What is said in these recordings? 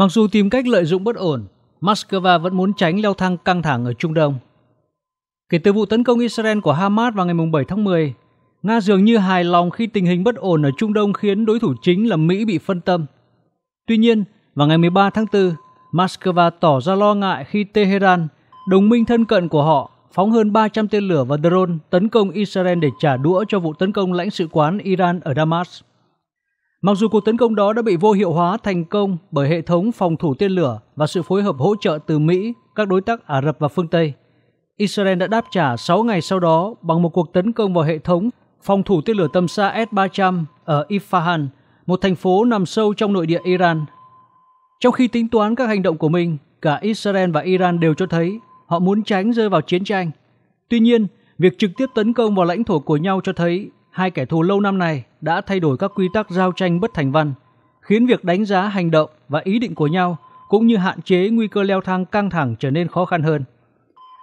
Mặc dù tìm cách lợi dụng bất ổn, Moscow vẫn muốn tránh leo thang căng thẳng ở Trung Đông. Kể từ vụ tấn công Israel của Hamas vào ngày 7 tháng 10, Nga dường như hài lòng khi tình hình bất ổn ở Trung Đông khiến đối thủ chính là Mỹ bị phân tâm. Tuy nhiên, vào ngày 13 tháng 4, Moscow tỏ ra lo ngại khi Tehran, đồng minh thân cận của họ, phóng hơn 300 tên lửa và drone tấn công Israel để trả đũa cho vụ tấn công lãnh sự quán Iran ở Damascus. Mặc dù cuộc tấn công đó đã bị vô hiệu hóa thành công bởi hệ thống phòng thủ tên lửa và sự phối hợp hỗ trợ từ Mỹ, các đối tác Ả Rập và phương Tây, Israel đã đáp trả 6 ngày sau đó bằng một cuộc tấn công vào hệ thống phòng thủ tên lửa tầm xa S-300 ở Isfahan, một thành phố nằm sâu trong nội địa Iran. Trong khi tính toán các hành động của mình, cả Israel và Iran đều cho thấy họ muốn tránh rơi vào chiến tranh. Tuy nhiên, việc trực tiếp tấn công vào lãnh thổ của nhau cho thấy hai kẻ thù lâu năm này đã thay đổi các quy tắc giao tranh bất thành văn, khiến việc đánh giá hành động và ý định của nhau cũng như hạn chế nguy cơ leo thang căng thẳng trở nên khó khăn hơn.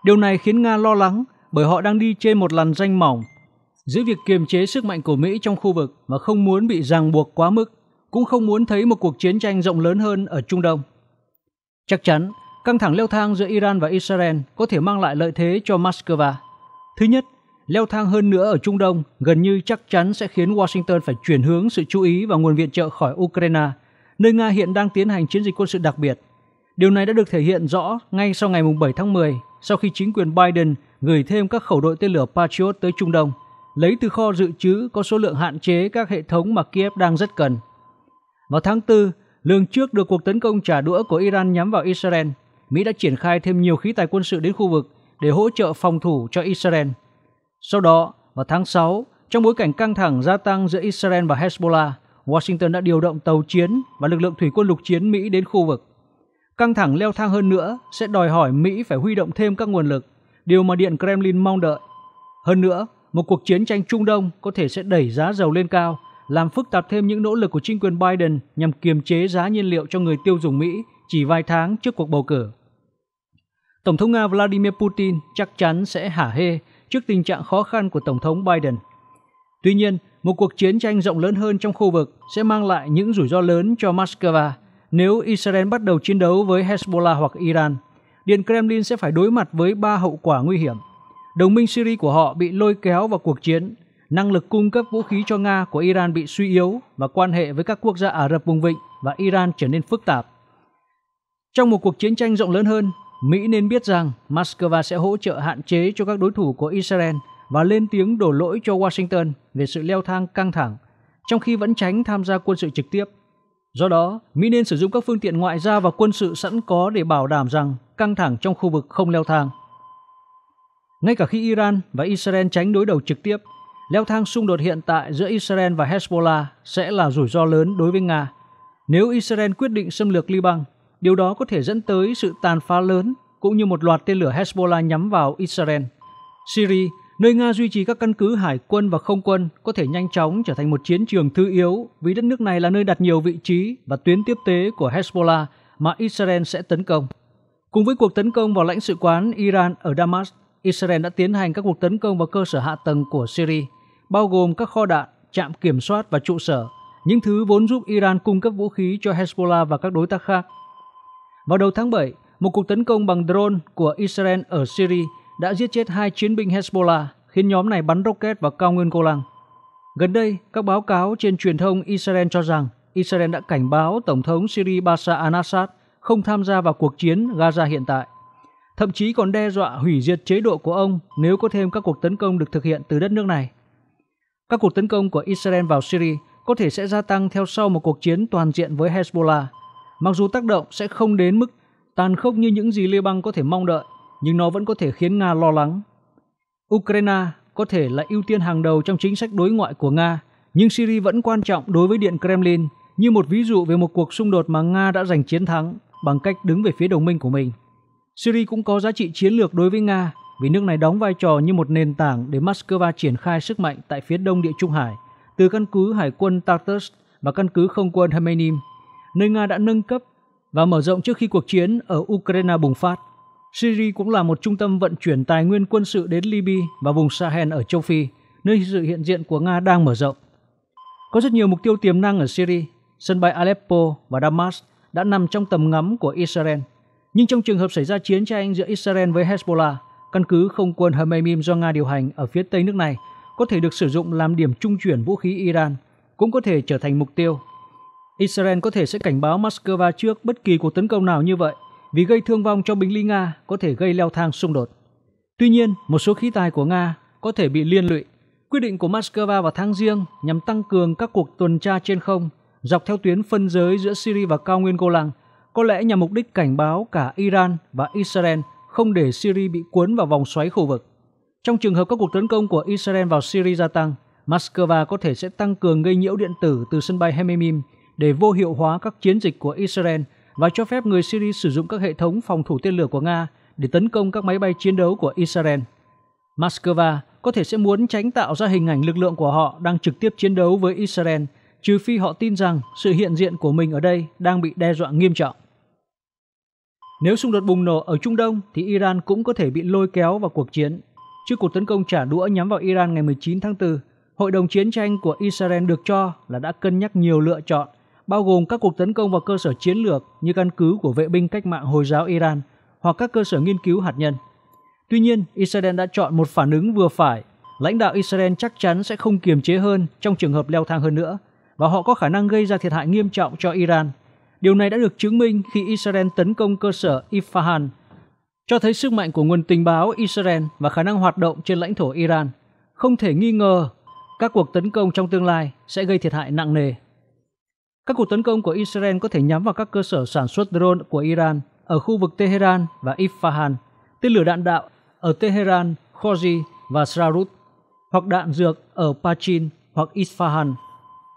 Điều này khiến Nga lo lắng bởi họ đang đi trên một làn danh mỏng. Giữa việc kiềm chế sức mạnh của Mỹ trong khu vực mà không muốn bị ràng buộc quá mức, cũng không muốn thấy một cuộc chiến tranh rộng lớn hơn ở Trung Đông. Chắc chắn, căng thẳng leo thang giữa Iran và Israel có thể mang lại lợi thế cho Moscow. Thứ nhất, leo thang hơn nữa ở Trung Đông gần như chắc chắn sẽ khiến Washington phải chuyển hướng sự chú ý và nguồn viện trợ khỏi Ukraine, nơi Nga hiện đang tiến hành chiến dịch quân sự đặc biệt. Điều này đã được thể hiện rõ ngay sau ngày 7 tháng 10, sau khi chính quyền Biden gửi thêm các khẩu đội tên lửa Patriot tới Trung Đông, lấy từ kho dự trữ có số lượng hạn chế các hệ thống mà Kiev đang rất cần. Vào tháng 4, lường trước được cuộc tấn công trả đũa của Iran nhắm vào Israel, Mỹ đã triển khai thêm nhiều khí tài quân sự đến khu vực để hỗ trợ phòng thủ cho Israel – sau đó, vào tháng 6, trong bối cảnh căng thẳng gia tăng giữa Israel và Hezbollah, Washington đã điều động tàu chiến và lực lượng thủy quân lục chiến Mỹ đến khu vực. Căng thẳng leo thang hơn nữa sẽ đòi hỏi Mỹ phải huy động thêm các nguồn lực, điều mà Điện Kremlin mong đợi. Hơn nữa, một cuộc chiến tranh Trung Đông có thể sẽ đẩy giá dầu lên cao, làm phức tạp thêm những nỗ lực của chính quyền Biden nhằm kiềm chế giá nhiên liệu cho người tiêu dùng Mỹ chỉ vài tháng trước cuộc bầu cử. Tổng thống Nga Vladimir Putin chắc chắn sẽ hả hê trước tình trạng khó khăn của Tổng thống Biden. Tuy nhiên, một cuộc chiến tranh rộng lớn hơn trong khu vực sẽ mang lại những rủi ro lớn cho Moscow nếu Israel bắt đầu chiến đấu với Hezbollah hoặc Iran. Điện Kremlin sẽ phải đối mặt với ba hậu quả nguy hiểm. Đồng minh Syria của họ bị lôi kéo vào cuộc chiến, năng lực cung cấp vũ khí cho Nga của Iran bị suy yếu và quan hệ với các quốc gia Ả Rập vùng vịnh và Iran trở nên phức tạp. Trong một cuộc chiến tranh rộng lớn hơn, Mỹ nên biết rằng Moscow sẽ hỗ trợ hạn chế cho các đối thủ của Israel và lên tiếng đổ lỗi cho Washington về sự leo thang căng thẳng, trong khi vẫn tránh tham gia quân sự trực tiếp. Do đó, Mỹ nên sử dụng các phương tiện ngoại giao và quân sự sẵn có để bảo đảm rằng căng thẳng trong khu vực không leo thang. Ngay cả khi Iran và Israel tránh đối đầu trực tiếp, leo thang xung đột hiện tại giữa Israel và Hezbollah sẽ là rủi ro lớn đối với Nga. Nếu Israel quyết định xâm lược Liban Điều đó có thể dẫn tới sự tàn phá lớn cũng như một loạt tên lửa Hezbollah nhắm vào Israel. Syria, nơi Nga duy trì các căn cứ hải quân và không quân, có thể nhanh chóng trở thành một chiến trường thứ yếu vì đất nước này là nơi đặt nhiều vị trí và tuyến tiếp tế của Hezbollah mà Israel sẽ tấn công. Cùng với cuộc tấn công vào lãnh sự quán Iran ở Damas, Israel đã tiến hành các cuộc tấn công vào cơ sở hạ tầng của Syria, bao gồm các kho đạn, trạm kiểm soát và trụ sở, những thứ vốn giúp Iran cung cấp vũ khí cho Hezbollah và các đối tác khác. Vào đầu tháng 7, một cuộc tấn công bằng drone của Israel ở Syria đã giết chết hai chiến binh Hezbollah, khiến nhóm này bắn rocket vào cao nguyên Golan. Gần đây, các báo cáo trên truyền thông Israel cho rằng Israel đã cảnh báo Tổng thống Syria Bashar al-Assad không tham gia vào cuộc chiến Gaza hiện tại, thậm chí còn đe dọa hủy diệt chế độ của ông nếu có thêm các cuộc tấn công được thực hiện từ đất nước này. Các cuộc tấn công của Israel vào Syria có thể sẽ gia tăng theo sau một cuộc chiến toàn diện với Hezbollah Mặc dù tác động sẽ không đến mức tàn khốc như những gì Liên bang có thể mong đợi, nhưng nó vẫn có thể khiến Nga lo lắng. Ukraine có thể là ưu tiên hàng đầu trong chính sách đối ngoại của Nga, nhưng Syria vẫn quan trọng đối với Điện Kremlin như một ví dụ về một cuộc xung đột mà Nga đã giành chiến thắng bằng cách đứng về phía đồng minh của mình. Syria cũng có giá trị chiến lược đối với Nga vì nước này đóng vai trò như một nền tảng để Moscow triển khai sức mạnh tại phía đông địa Trung Hải, từ căn cứ hải quân Tartus và căn cứ không quân Hmenim nơi Nga đã nâng cấp và mở rộng trước khi cuộc chiến ở Ukraine bùng phát. Syria cũng là một trung tâm vận chuyển tài nguyên quân sự đến Libya và vùng Sahel ở châu Phi, nơi sự hiện diện của Nga đang mở rộng. Có rất nhiều mục tiêu tiềm năng ở Syria, sân bay Aleppo và Damascus đã nằm trong tầm ngắm của Israel. Nhưng trong trường hợp xảy ra chiến tranh giữa Israel với Hezbollah, căn cứ không quân Hmeimim do Nga điều hành ở phía tây nước này có thể được sử dụng làm điểm trung chuyển vũ khí Iran, cũng có thể trở thành mục tiêu Israel có thể sẽ cảnh báo Moscow trước bất kỳ cuộc tấn công nào như vậy vì gây thương vong cho binh lính Nga có thể gây leo thang xung đột. Tuy nhiên, một số khí tài của Nga có thể bị liên lụy. Quyết định của Moscow vào tháng riêng nhằm tăng cường các cuộc tuần tra trên không dọc theo tuyến phân giới giữa Syria và cao nguyên Golan, có lẽ nhằm mục đích cảnh báo cả Iran và Israel không để Syria bị cuốn vào vòng xoáy khu vực. Trong trường hợp các cuộc tấn công của Israel vào Syria gia tăng, Moscow có thể sẽ tăng cường gây nhiễu điện tử từ sân bay Hememim để vô hiệu hóa các chiến dịch của Israel và cho phép người Syria sử dụng các hệ thống phòng thủ tên lửa của Nga để tấn công các máy bay chiến đấu của Israel. Moscow có thể sẽ muốn tránh tạo ra hình ảnh lực lượng của họ đang trực tiếp chiến đấu với Israel, trừ phi họ tin rằng sự hiện diện của mình ở đây đang bị đe dọa nghiêm trọng. Nếu xung đột bùng nổ ở Trung Đông thì Iran cũng có thể bị lôi kéo vào cuộc chiến. Trước cuộc tấn công trả đũa nhắm vào Iran ngày 19 tháng 4, Hội đồng chiến tranh của Israel được cho là đã cân nhắc nhiều lựa chọn bao gồm các cuộc tấn công vào cơ sở chiến lược như căn cứ của vệ binh cách mạng Hồi giáo Iran hoặc các cơ sở nghiên cứu hạt nhân. Tuy nhiên, Israel đã chọn một phản ứng vừa phải. Lãnh đạo Israel chắc chắn sẽ không kiềm chế hơn trong trường hợp leo thang hơn nữa và họ có khả năng gây ra thiệt hại nghiêm trọng cho Iran. Điều này đã được chứng minh khi Israel tấn công cơ sở Isfahan, cho thấy sức mạnh của nguồn tình báo Israel và khả năng hoạt động trên lãnh thổ Iran. Không thể nghi ngờ, các cuộc tấn công trong tương lai sẽ gây thiệt hại nặng nề các cuộc tấn công của Israel có thể nhắm vào các cơ sở sản xuất drone của Iran ở khu vực Tehran và Isfahan, tên lửa đạn đạo ở Tehran, Khoji và Sraut, hoặc đạn dược ở Pachin hoặc Isfahan.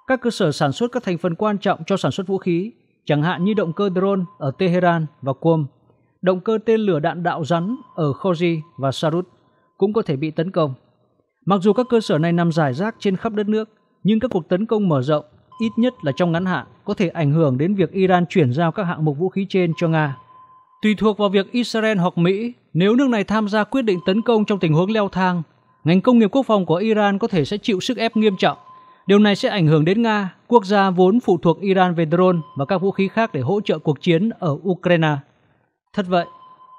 Các cơ sở sản xuất các thành phần quan trọng cho sản xuất vũ khí, chẳng hạn như động cơ drone ở Tehran và Qom, động cơ tên lửa đạn đạo rắn ở Khoji và Sarut cũng có thể bị tấn công. Mặc dù các cơ sở này nằm rải rác trên khắp đất nước, nhưng các cuộc tấn công mở rộng ít nhất là trong ngắn hạn, có thể ảnh hưởng đến việc Iran chuyển giao các hạng mục vũ khí trên cho Nga. Tùy thuộc vào việc Israel hoặc Mỹ, nếu nước này tham gia quyết định tấn công trong tình huống leo thang, ngành công nghiệp quốc phòng của Iran có thể sẽ chịu sức ép nghiêm trọng. Điều này sẽ ảnh hưởng đến Nga, quốc gia vốn phụ thuộc Iran về drone và các vũ khí khác để hỗ trợ cuộc chiến ở Ukraine. Thật vậy,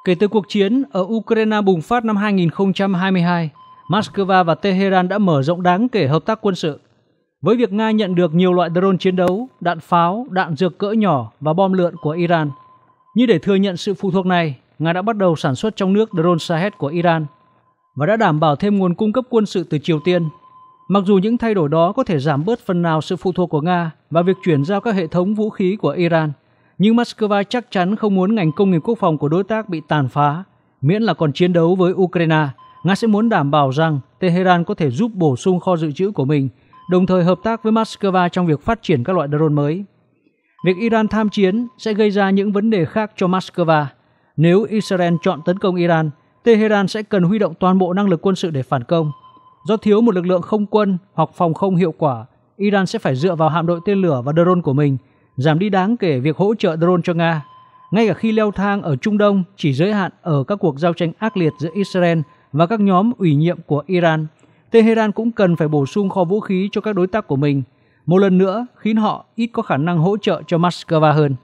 kể từ cuộc chiến ở Ukraine bùng phát năm 2022, Moscow và Tehran đã mở rộng đáng kể hợp tác quân sự với việc Nga nhận được nhiều loại drone chiến đấu, đạn pháo, đạn dược cỡ nhỏ và bom lượn của Iran. Như để thừa nhận sự phụ thuộc này, Nga đã bắt đầu sản xuất trong nước drone Shahed của Iran và đã đảm bảo thêm nguồn cung cấp quân sự từ Triều Tiên. Mặc dù những thay đổi đó có thể giảm bớt phần nào sự phụ thuộc của Nga và việc chuyển giao các hệ thống vũ khí của Iran, nhưng Moscow chắc chắn không muốn ngành công nghiệp quốc phòng của đối tác bị tàn phá. Miễn là còn chiến đấu với Ukraine, Nga sẽ muốn đảm bảo rằng Tehran có thể giúp bổ sung kho dự trữ của mình đồng thời hợp tác với Moscow trong việc phát triển các loại drone mới. Việc Iran tham chiến sẽ gây ra những vấn đề khác cho Moscow. Nếu Israel chọn tấn công Iran, Tehran sẽ cần huy động toàn bộ năng lực quân sự để phản công. Do thiếu một lực lượng không quân hoặc phòng không hiệu quả, Iran sẽ phải dựa vào hạm đội tên lửa và drone của mình, giảm đi đáng kể việc hỗ trợ drone cho Nga. Ngay cả khi leo thang ở Trung Đông chỉ giới hạn ở các cuộc giao tranh ác liệt giữa Israel và các nhóm ủy nhiệm của Iran Tehran cũng cần phải bổ sung kho vũ khí cho các đối tác của mình, một lần nữa khiến họ ít có khả năng hỗ trợ cho Moscow hơn.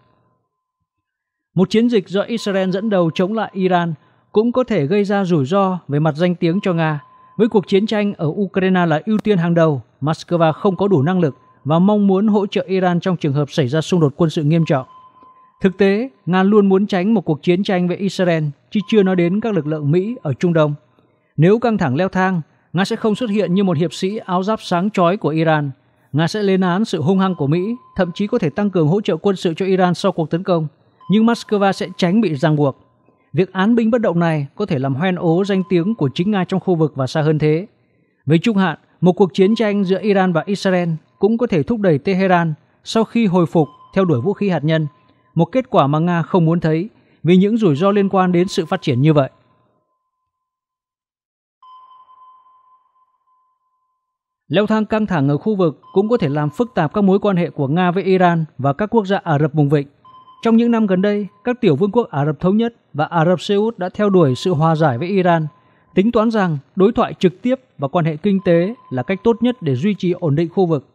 Một chiến dịch do Israel dẫn đầu chống lại Iran cũng có thể gây ra rủi ro về mặt danh tiếng cho Nga. Với cuộc chiến tranh ở Ukraine là ưu tiên hàng đầu, Moscow không có đủ năng lực và mong muốn hỗ trợ Iran trong trường hợp xảy ra xung đột quân sự nghiêm trọng. Thực tế, Nga luôn muốn tránh một cuộc chiến tranh với Israel, chứ chưa nói đến các lực lượng Mỹ ở Trung Đông. Nếu căng thẳng leo thang, Nga sẽ không xuất hiện như một hiệp sĩ áo giáp sáng chói của Iran. Nga sẽ lên án sự hung hăng của Mỹ, thậm chí có thể tăng cường hỗ trợ quân sự cho Iran sau cuộc tấn công. Nhưng Moscow sẽ tránh bị ràng buộc. Việc án binh bất động này có thể làm hoen ố danh tiếng của chính Nga trong khu vực và xa hơn thế. Về trung hạn, một cuộc chiến tranh giữa Iran và Israel cũng có thể thúc đẩy Tehran sau khi hồi phục theo đuổi vũ khí hạt nhân, một kết quả mà Nga không muốn thấy vì những rủi ro liên quan đến sự phát triển như vậy. Leo thang căng thẳng ở khu vực cũng có thể làm phức tạp các mối quan hệ của Nga với Iran và các quốc gia Ả Rập vùng vịnh. Trong những năm gần đây, các tiểu vương quốc Ả Rập Thống Nhất và Ả Rập Xê Út đã theo đuổi sự hòa giải với Iran, tính toán rằng đối thoại trực tiếp và quan hệ kinh tế là cách tốt nhất để duy trì ổn định khu vực.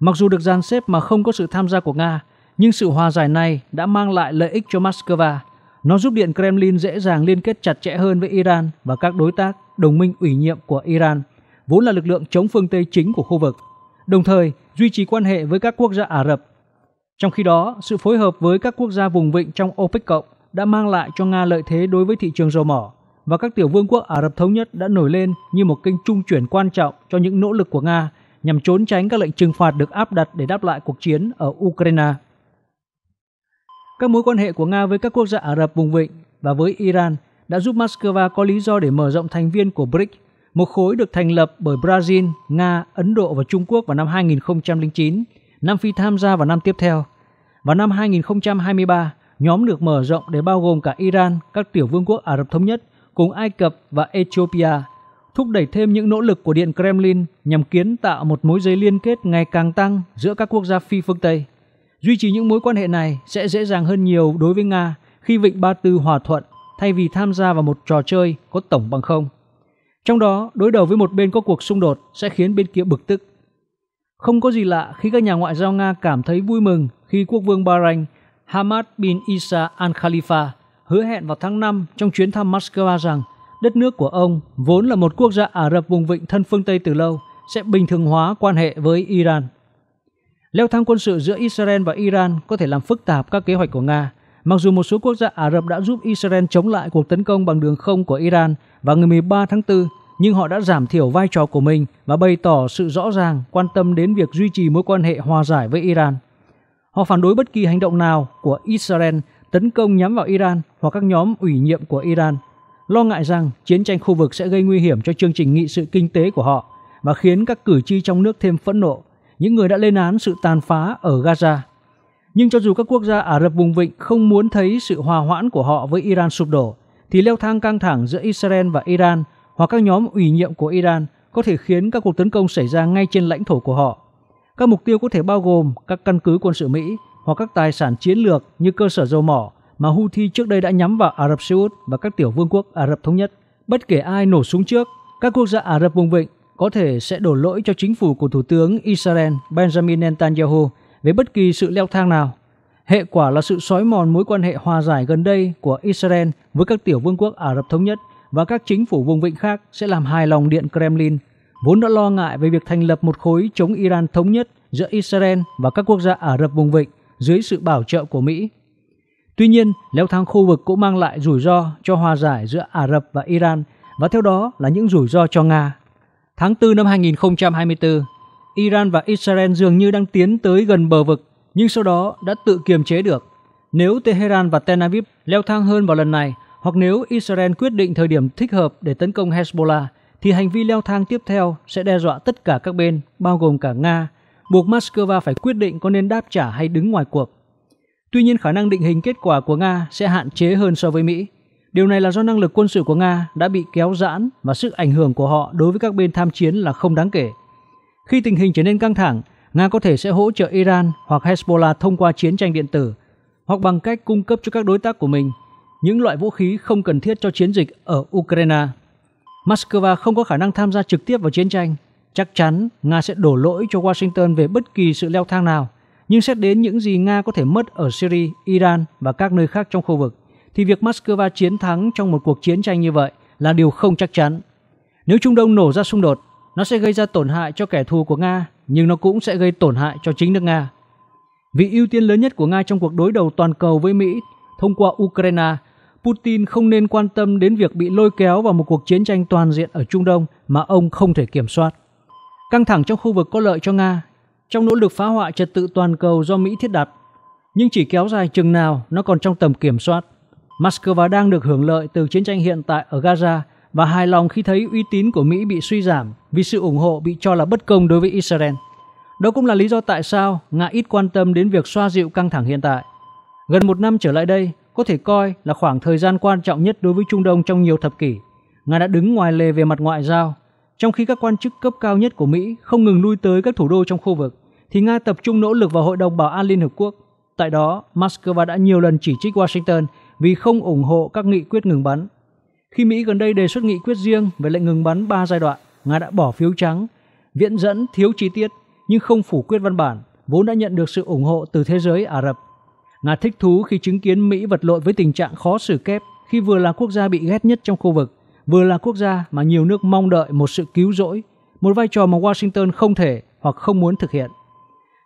Mặc dù được dàn xếp mà không có sự tham gia của Nga, nhưng sự hòa giải này đã mang lại lợi ích cho Moscow. Nó giúp Điện Kremlin dễ dàng liên kết chặt chẽ hơn với Iran và các đối tác, đồng minh ủy nhiệm của Iran – vốn là lực lượng chống phương Tây chính của khu vực, đồng thời duy trì quan hệ với các quốc gia Ả Rập. Trong khi đó, sự phối hợp với các quốc gia vùng vịnh trong OPEC cộng đã mang lại cho Nga lợi thế đối với thị trường dầu mỏ và các tiểu vương quốc Ả Rập thống nhất đã nổi lên như một kênh trung chuyển quan trọng cho những nỗ lực của Nga nhằm trốn tránh các lệnh trừng phạt được áp đặt để đáp lại cuộc chiến ở Ukraine. Các mối quan hệ của Nga với các quốc gia Ả Rập vùng vịnh và với Iran đã giúp Moscow có lý do để mở rộng thành viên của BRICS một khối được thành lập bởi Brazil, Nga, Ấn Độ và Trung Quốc vào năm 2009, Nam Phi tham gia vào năm tiếp theo. Vào năm 2023, nhóm được mở rộng để bao gồm cả Iran, các tiểu vương quốc Ả Rập Thống Nhất cùng Ai Cập và Ethiopia, thúc đẩy thêm những nỗ lực của Điện Kremlin nhằm kiến tạo một mối dây liên kết ngày càng tăng giữa các quốc gia phi phương Tây. Duy trì những mối quan hệ này sẽ dễ dàng hơn nhiều đối với Nga khi Vịnh Ba Tư hòa thuận thay vì tham gia vào một trò chơi có tổng bằng không. Trong đó, đối đầu với một bên có cuộc xung đột sẽ khiến bên kia bực tức. Không có gì lạ khi các nhà ngoại giao Nga cảm thấy vui mừng khi quốc vương Bahrain Hamad bin Isa al Khalifa hứa hẹn vào tháng 5 trong chuyến thăm Moscow rằng đất nước của ông, vốn là một quốc gia Ả Rập vùng vịnh thân phương Tây từ lâu, sẽ bình thường hóa quan hệ với Iran. Leo thang quân sự giữa Israel và Iran có thể làm phức tạp các kế hoạch của Nga, Mặc dù một số quốc gia Ả Rập đã giúp Israel chống lại cuộc tấn công bằng đường không của Iran vào ngày 13 tháng 4, nhưng họ đã giảm thiểu vai trò của mình và bày tỏ sự rõ ràng quan tâm đến việc duy trì mối quan hệ hòa giải với Iran. Họ phản đối bất kỳ hành động nào của Israel tấn công nhắm vào Iran hoặc các nhóm ủy nhiệm của Iran, lo ngại rằng chiến tranh khu vực sẽ gây nguy hiểm cho chương trình nghị sự kinh tế của họ và khiến các cử tri trong nước thêm phẫn nộ, những người đã lên án sự tàn phá ở Gaza. Nhưng cho dù các quốc gia Ả Rập vùng vịnh không muốn thấy sự hòa hoãn của họ với Iran sụp đổ, thì leo thang căng thẳng giữa Israel và Iran hoặc các nhóm ủy nhiệm của Iran có thể khiến các cuộc tấn công xảy ra ngay trên lãnh thổ của họ. Các mục tiêu có thể bao gồm các căn cứ quân sự Mỹ hoặc các tài sản chiến lược như cơ sở dầu mỏ mà Houthi trước đây đã nhắm vào Ả Rập Xê Út và các tiểu vương quốc Ả Rập Thống Nhất. Bất kể ai nổ súng trước, các quốc gia Ả Rập vùng vịnh có thể sẽ đổ lỗi cho chính phủ của Thủ tướng Israel Benjamin Netanyahu về bất kỳ sự leo thang nào. Hệ quả là sự xói mòn mối quan hệ hòa giải gần đây của Israel với các tiểu vương quốc Ả Rập Thống Nhất và các chính phủ vùng vịnh khác sẽ làm hài lòng Điện Kremlin, vốn đã lo ngại về việc thành lập một khối chống Iran thống nhất giữa Israel và các quốc gia Ả Rập vùng vịnh dưới sự bảo trợ của Mỹ. Tuy nhiên, leo thang khu vực cũng mang lại rủi ro cho hòa giải giữa Ả Rập và Iran và theo đó là những rủi ro cho Nga. Tháng 4 năm 2024, Iran và Israel dường như đang tiến tới gần bờ vực, nhưng sau đó đã tự kiềm chế được. Nếu Tehran và Tel Aviv leo thang hơn vào lần này, hoặc nếu Israel quyết định thời điểm thích hợp để tấn công Hezbollah, thì hành vi leo thang tiếp theo sẽ đe dọa tất cả các bên, bao gồm cả Nga, buộc Moscow phải quyết định có nên đáp trả hay đứng ngoài cuộc. Tuy nhiên khả năng định hình kết quả của Nga sẽ hạn chế hơn so với Mỹ. Điều này là do năng lực quân sự của Nga đã bị kéo giãn và sức ảnh hưởng của họ đối với các bên tham chiến là không đáng kể. Khi tình hình trở nên căng thẳng, Nga có thể sẽ hỗ trợ Iran hoặc Hezbollah thông qua chiến tranh điện tử hoặc bằng cách cung cấp cho các đối tác của mình những loại vũ khí không cần thiết cho chiến dịch ở Ukraine. Moscow không có khả năng tham gia trực tiếp vào chiến tranh. Chắc chắn Nga sẽ đổ lỗi cho Washington về bất kỳ sự leo thang nào. Nhưng xét đến những gì Nga có thể mất ở Syria, Iran và các nơi khác trong khu vực, thì việc Moscow chiến thắng trong một cuộc chiến tranh như vậy là điều không chắc chắn. Nếu Trung Đông nổ ra xung đột, nó sẽ gây ra tổn hại cho kẻ thù của Nga, nhưng nó cũng sẽ gây tổn hại cho chính nước Nga. Vì ưu tiên lớn nhất của Nga trong cuộc đối đầu toàn cầu với Mỹ thông qua Ukraine, Putin không nên quan tâm đến việc bị lôi kéo vào một cuộc chiến tranh toàn diện ở Trung Đông mà ông không thể kiểm soát. Căng thẳng trong khu vực có lợi cho Nga, trong nỗ lực phá hoại trật tự toàn cầu do Mỹ thiết đặt, nhưng chỉ kéo dài chừng nào nó còn trong tầm kiểm soát. Moscow đang được hưởng lợi từ chiến tranh hiện tại ở Gaza và hài lòng khi thấy uy tín của Mỹ bị suy giảm vì sự ủng hộ bị cho là bất công đối với Israel. Đó cũng là lý do tại sao Nga ít quan tâm đến việc xoa dịu căng thẳng hiện tại. Gần một năm trở lại đây có thể coi là khoảng thời gian quan trọng nhất đối với Trung Đông trong nhiều thập kỷ. Nga đã đứng ngoài lề về mặt ngoại giao, trong khi các quan chức cấp cao nhất của Mỹ không ngừng lui tới các thủ đô trong khu vực, thì Nga tập trung nỗ lực vào Hội đồng Bảo an Liên Hợp Quốc. Tại đó, Moscow đã nhiều lần chỉ trích Washington vì không ủng hộ các nghị quyết ngừng bắn khi Mỹ gần đây đề xuất nghị quyết riêng về lệnh ngừng bắn 3 giai đoạn, Nga đã bỏ phiếu trắng, viện dẫn thiếu chi tiết nhưng không phủ quyết văn bản, vốn đã nhận được sự ủng hộ từ thế giới Ả Rập. Nga thích thú khi chứng kiến Mỹ vật lộn với tình trạng khó xử kép khi vừa là quốc gia bị ghét nhất trong khu vực, vừa là quốc gia mà nhiều nước mong đợi một sự cứu rỗi, một vai trò mà Washington không thể hoặc không muốn thực hiện.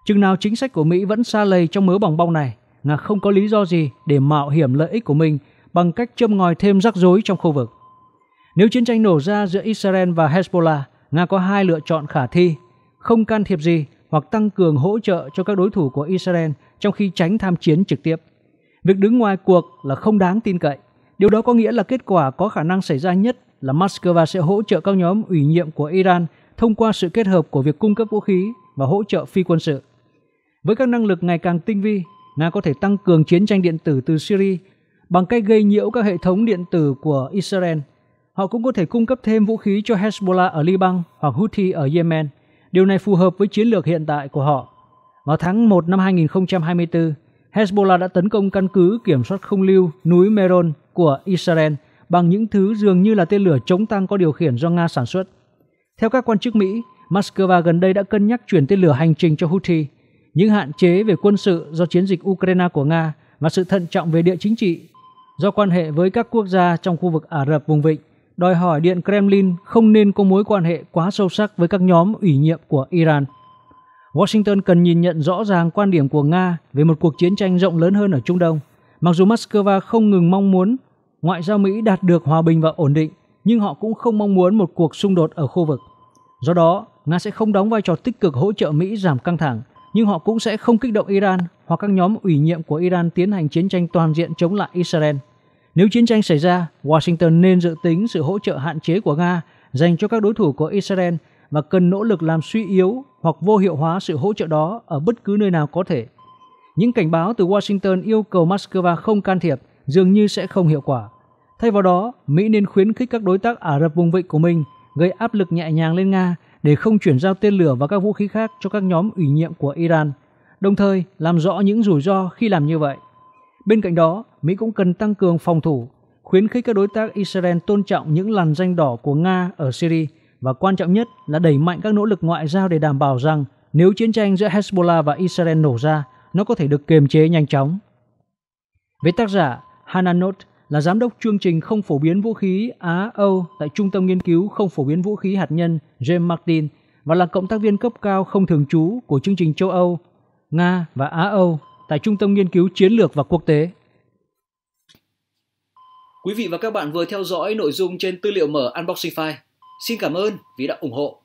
Chừng nào chính sách của Mỹ vẫn xa lầy trong mớ bòng bong này, Nga không có lý do gì để mạo hiểm lợi ích của mình bằng cách châm ngòi thêm rắc rối trong khu vực. Nếu chiến tranh nổ ra giữa Israel và Hezbollah, Nga có hai lựa chọn khả thi, không can thiệp gì hoặc tăng cường hỗ trợ cho các đối thủ của Israel trong khi tránh tham chiến trực tiếp. Việc đứng ngoài cuộc là không đáng tin cậy. Điều đó có nghĩa là kết quả có khả năng xảy ra nhất là Moscow sẽ hỗ trợ các nhóm ủy nhiệm của Iran thông qua sự kết hợp của việc cung cấp vũ khí và hỗ trợ phi quân sự. Với các năng lực ngày càng tinh vi, Nga có thể tăng cường chiến tranh điện tử từ Syria bằng cách gây nhiễu các hệ thống điện tử của Israel. Họ cũng có thể cung cấp thêm vũ khí cho Hezbollah ở Liban hoặc Houthi ở Yemen. Điều này phù hợp với chiến lược hiện tại của họ. Vào tháng 1 năm 2024, Hezbollah đã tấn công căn cứ kiểm soát không lưu núi Meron của Israel bằng những thứ dường như là tên lửa chống tăng có điều khiển do Nga sản xuất. Theo các quan chức Mỹ, Moscow gần đây đã cân nhắc chuyển tên lửa hành trình cho Houthi. Những hạn chế về quân sự do chiến dịch Ukraine của Nga và sự thận trọng về địa chính trị do quan hệ với các quốc gia trong khu vực Ả Rập vùng vịnh, đòi hỏi Điện Kremlin không nên có mối quan hệ quá sâu sắc với các nhóm ủy nhiệm của Iran. Washington cần nhìn nhận rõ ràng quan điểm của Nga về một cuộc chiến tranh rộng lớn hơn ở Trung Đông. Mặc dù Moscow không ngừng mong muốn ngoại giao Mỹ đạt được hòa bình và ổn định, nhưng họ cũng không mong muốn một cuộc xung đột ở khu vực. Do đó, Nga sẽ không đóng vai trò tích cực hỗ trợ Mỹ giảm căng thẳng nhưng họ cũng sẽ không kích động Iran hoặc các nhóm ủy nhiệm của Iran tiến hành chiến tranh toàn diện chống lại Israel. Nếu chiến tranh xảy ra, Washington nên dự tính sự hỗ trợ hạn chế của Nga dành cho các đối thủ của Israel và cần nỗ lực làm suy yếu hoặc vô hiệu hóa sự hỗ trợ đó ở bất cứ nơi nào có thể. Những cảnh báo từ Washington yêu cầu Moscow không can thiệp dường như sẽ không hiệu quả. Thay vào đó, Mỹ nên khuyến khích các đối tác Ả Rập vùng vịnh của mình gây áp lực nhẹ nhàng lên Nga để không chuyển giao tên lửa và các vũ khí khác cho các nhóm ủy nhiệm của Iran, đồng thời làm rõ những rủi ro khi làm như vậy. Bên cạnh đó, Mỹ cũng cần tăng cường phòng thủ, khuyến khích các đối tác Israel tôn trọng những làn danh đỏ của Nga ở Syria và quan trọng nhất là đẩy mạnh các nỗ lực ngoại giao để đảm bảo rằng nếu chiến tranh giữa Hezbollah và Israel nổ ra, nó có thể được kiềm chế nhanh chóng. Với tác giả Hannah Note, là giám đốc chương trình không phổ biến vũ khí Á-Âu tại Trung tâm Nghiên cứu Không phổ biến vũ khí hạt nhân James Martin và là cộng tác viên cấp cao không thường trú của chương trình châu Âu, Nga và Á-Âu tại Trung tâm Nghiên cứu Chiến lược và Quốc tế. Quý vị và các bạn vừa theo dõi nội dung trên tư liệu mở Unboxing File. Xin cảm ơn vì đã ủng hộ.